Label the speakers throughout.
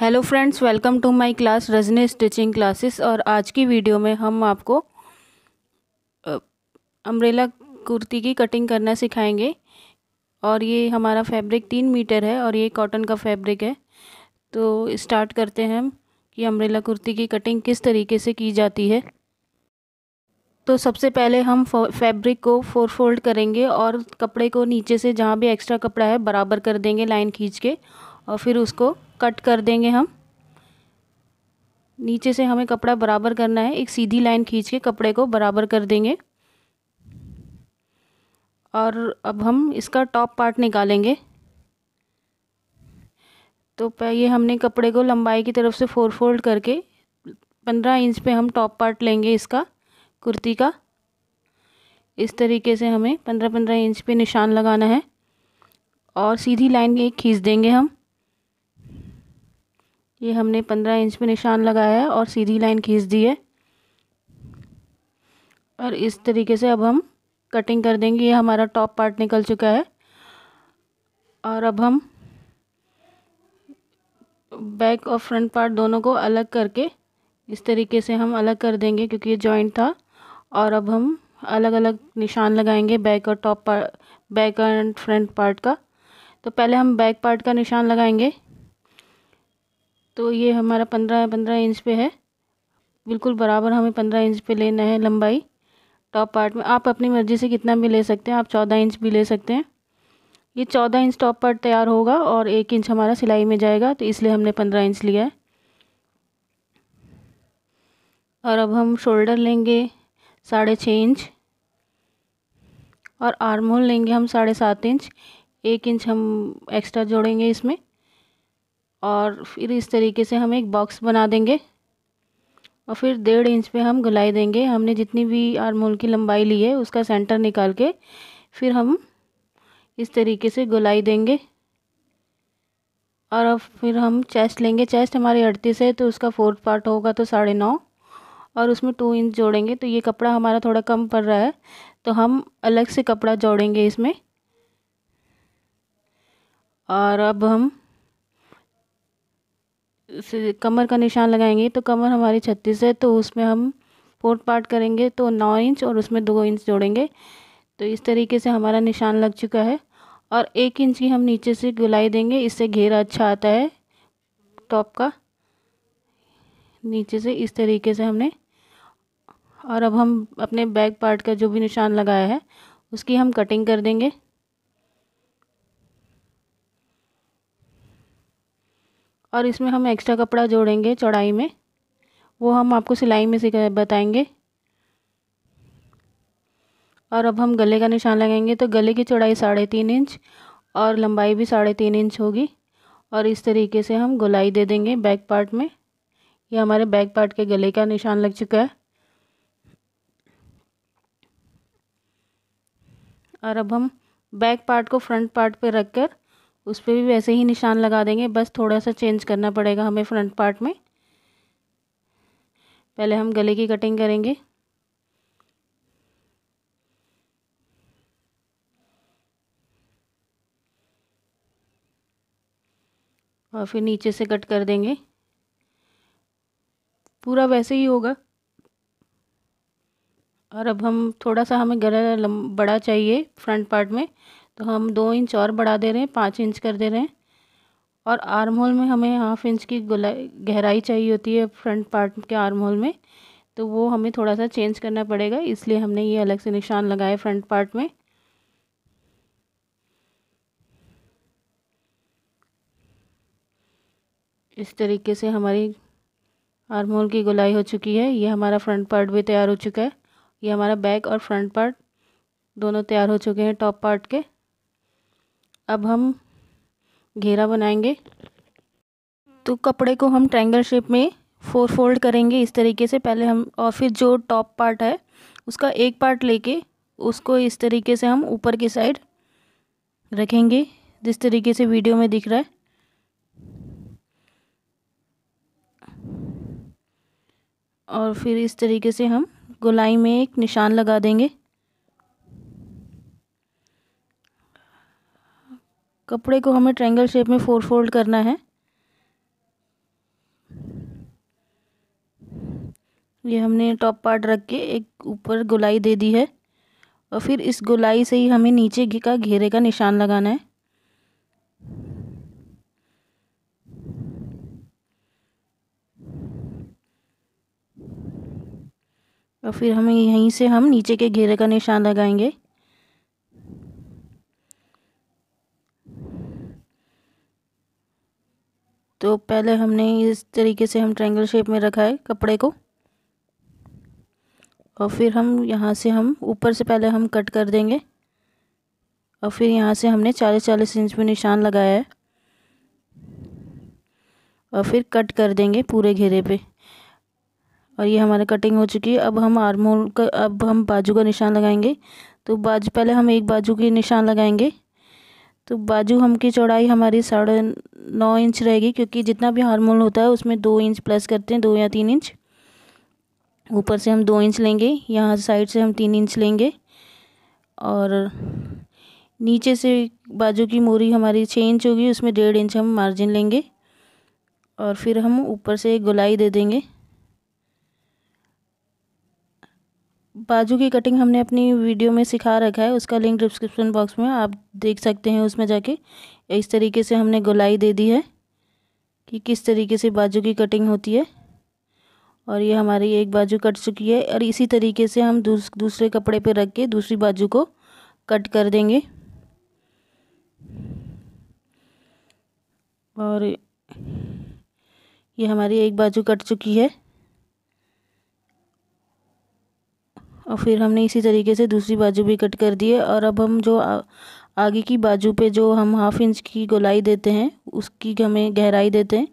Speaker 1: hello friends welcome to my class Rajni stitching classes और आज की वीडियो में हम आपको अम्ब्रेला कुर्ती की कटिंग करना सिखाएंगे और ये हमारा फैब्रिक तीन मीटर है और ये कॉटन का फैब्रिक है तो स्टार्ट करते हैं हम कि अम्ब्रेला कुर्ती की कटिंग किस तरीके से की जाती है तो सबसे पहले हम फैब्रिक को फोर फोल्ड करेंगे और कपड़े को नीचे से जहाँ भी एक्स्ट्रा कपड़ा है बराबर कर देंगे लाइन खींच के और फिर उसको कट कर देंगे हम नीचे से हमें कपड़ा बराबर करना है एक सीधी लाइन खींच के कपड़े को बराबर कर देंगे और अब हम इसका टॉप पार्ट निकालेंगे तो ये हमने कपड़े को लंबाई की तरफ से फोर फोल्ड करके पंद्रह इंच पे हम टॉप पार्ट लेंगे इसका कुर्ती का इस तरीके से हमें पंद्रह पंद्रह इंच पे निशान लगाना है और सीधी लाइन एक खींच देंगे हम ये हमने पंद्रह इंच में निशान लगाया है और सीधी लाइन खींच दी है और इस तरीके से अब हम कटिंग कर देंगे ये हमारा टॉप पार्ट निकल चुका है और अब हम बैक और फ्रंट पार्ट दोनों को अलग करके इस तरीके से हम अलग कर देंगे क्योंकि ये जॉइंट था और अब हम अलग अलग निशान लगाएंगे बैक और top part back and front part का तो पहले हम बैक पार्ट का निशान लगाएंगे तो ये हमारा पंद्रह पंद्रह इंच पे है बिल्कुल बराबर हमें पंद्रह इंच पे लेना है लंबाई टॉप पार्ट में आप अपनी मर्ज़ी से कितना भी ले सकते हैं आप चौदह इंच भी ले सकते हैं ये चौदह इंच टॉप पार्ट तैयार होगा और एक इंच हमारा सिलाई में जाएगा तो इसलिए हमने पंद्रह इंच लिया है और अब हम शोल्डर लेंगे साढ़े छः इंच और आर्म होल लेंगे हम साढ़े सात इंच एक इंच हम एक्स्ट्रा जोड़ेंगे इसमें और फिर इस तरीके से हम एक बॉक्स बना देंगे और फिर डेढ़ इंच पे हम गलाई देंगे हमने जितनी भी आरमोल की लंबाई ली है उसका सेंटर निकाल के फिर हम इस तरीके से गलाई देंगे और अब फिर हम चेस्ट लेंगे चेस्ट हमारी अड़तीस है तो उसका फोर्थ पार्ट होगा तो साढ़े नौ और उसमें टू इंच जोड़ेंगे तो ये कपड़ा हमारा थोड़ा कम पड़ रहा है तो हम अलग से कपड़ा जोड़ेंगे इसमें और अब हम से कमर का निशान लगाएंगे तो कमर हमारी छत्तीस है तो उसमें हम फोर्थ पार्ट करेंगे तो नौ इंच और उसमें दो इंच जोड़ेंगे तो इस तरीके से हमारा निशान लग चुका है और एक इंच की हम नीचे से गुलाई देंगे इससे घेरा अच्छा आता है टॉप का नीचे से इस तरीके से हमने और अब हम अपने बैक पार्ट का जो भी निशान लगाया है उसकी हम कटिंग कर देंगे और इसमें हम एक्स्ट्रा कपड़ा जोड़ेंगे चौड़ाई में वो हम आपको सिलाई में सिखा बताएंगे और अब हम गले का निशान लगाएंगे तो गले की चौड़ाई साढ़े तीन इंच और लंबाई भी साढ़े तीन इंच होगी और इस तरीके से हम गोलाई दे देंगे बैक पार्ट में ये हमारे बैक पार्ट के गले का निशान लग चुका है और अब हम बैक पार्ट को फ्रंट पार्ट पर रख कर उस पर भी वैसे ही निशान लगा देंगे बस थोड़ा सा चेंज करना पड़ेगा हमें फ्रंट पार्ट में पहले हम गले की कटिंग करेंगे और फिर नीचे से कट कर देंगे पूरा वैसे ही होगा और अब हम थोड़ा सा हमें गला बड़ा चाहिए फ्रंट पार्ट में तो हम दो इंच और बढ़ा दे रहे हैं पाँच इंच कर दे रहे हैं और आर्म होल में हमें हाफ इंच की गहराई चाहिए होती है फ्रंट पार्ट के आर्म होल में तो वो हमें थोड़ा सा चेंज करना पड़ेगा इसलिए हमने ये अलग से निशान लगाए फ्रंट पार्ट में इस तरीके से हमारी आर्म होल की गुलाई हो चुकी है ये हमारा फ्रंट पार्ट भी तैयार हो चुका है ये हमारा बैक और फ्रंट पार्ट दोनों तैयार हो चुके हैं टॉप पार्ट के अब हम घेरा बनाएंगे तो कपड़े को हम ट्रायंगल शेप में फोर फोल्ड करेंगे इस तरीके से पहले हम और फिर जो टॉप पार्ट है उसका एक पार्ट लेके उसको इस तरीके से हम ऊपर की साइड रखेंगे जिस तरीके से वीडियो में दिख रहा है और फिर इस तरीके से हम गोलाई में एक निशान लगा देंगे कपड़े को हमें ट्रायंगल शेप में फोर फोल्ड करना है ये हमने टॉप पार्ट रख के एक ऊपर गोलाई दे दी है और फिर इस गोलाई से ही हमें नीचे का घेरे का निशान लगाना है और फिर हमें यहीं से हम नीचे के घेरे का निशान लगाएंगे तो पहले हमने इस तरीके से हम ट्रायंगल शेप में रखा है कपड़े को और फिर हम यहाँ से हम ऊपर से पहले हम कट कर देंगे और फिर यहाँ से हमने चालीस चालीस इंच में निशान लगाया है और फिर कट कर देंगे पूरे घेरे पे और ये हमारा कटिंग हो चुकी है अब हम आर्मोल का अब हम बाजू का निशान लगाएंगे तो बाजू पहले हम एक बाजू के निशान लगाएंगे तो बाजू हम की चौड़ाई हमारी साढ़े नौ इंच रहेगी क्योंकि जितना भी हारमोल होता है उसमें दो इंच प्लस करते हैं दो या तीन इंच ऊपर से हम दो इंच लेंगे यहाँ साइड से हम तीन इंच लेंगे और नीचे से बाजू की मोरी हमारी छः इंच होगी उसमें डेढ़ इंच हम मार्जिन लेंगे और फिर हम ऊपर से एक गोलाई दे देंगे बाजू की कटिंग हमने अपनी वीडियो में सिखा रखा है उसका लिंक डिस्क्रिप्शन बॉक्स में आप देख सकते हैं उसमें जाके इस तरीके से हमने गोलाई दे दी है कि किस तरीके से बाजू की कटिंग होती है और ये हमारी एक बाजू कट चुकी है और इसी तरीके से हम दूस, दूसरे कपड़े पर रख के दूसरी बाजू को कट कर देंगे और ये हमारी एक बाजू कट चुकी है और फिर हमने इसी तरीके से दूसरी बाजू भी कट कर दिए और अब हम जो आ, आगे की बाजू पे जो हम हाफ इंच की गोलाई देते हैं उसकी हमें गहराई देते हैं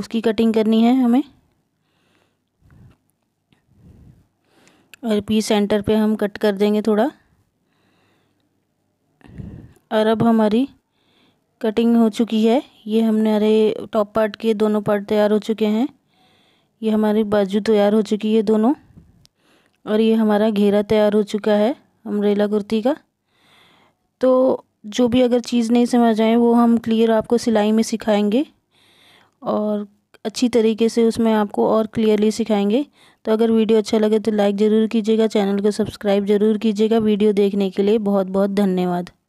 Speaker 1: उसकी कटिंग करनी है हमें और पीस सेंटर पे हम कट कर देंगे थोड़ा और अब हमारी कटिंग हो चुकी है ये हमने अरे टॉप पार्ट के दोनों पार्ट तैयार हो चुके हैं ये हमारी बाजू तैयार हो चुकी है दोनों और ये हमारा घेरा तैयार हो चुका है अम्ब्रेला कुर्ती का तो जो भी अगर चीज़ नहीं समझ आए वो हम क्लियर आपको सिलाई में सिखाएंगे और अच्छी तरीके से उसमें आपको और क्लियरली सिखाएंगे तो अगर वीडियो अच्छा लगे तो लाइक ज़रूर कीजिएगा चैनल को सब्सक्राइब ज़रूर कीजिएगा वीडियो देखने के लिए बहुत बहुत धन्यवाद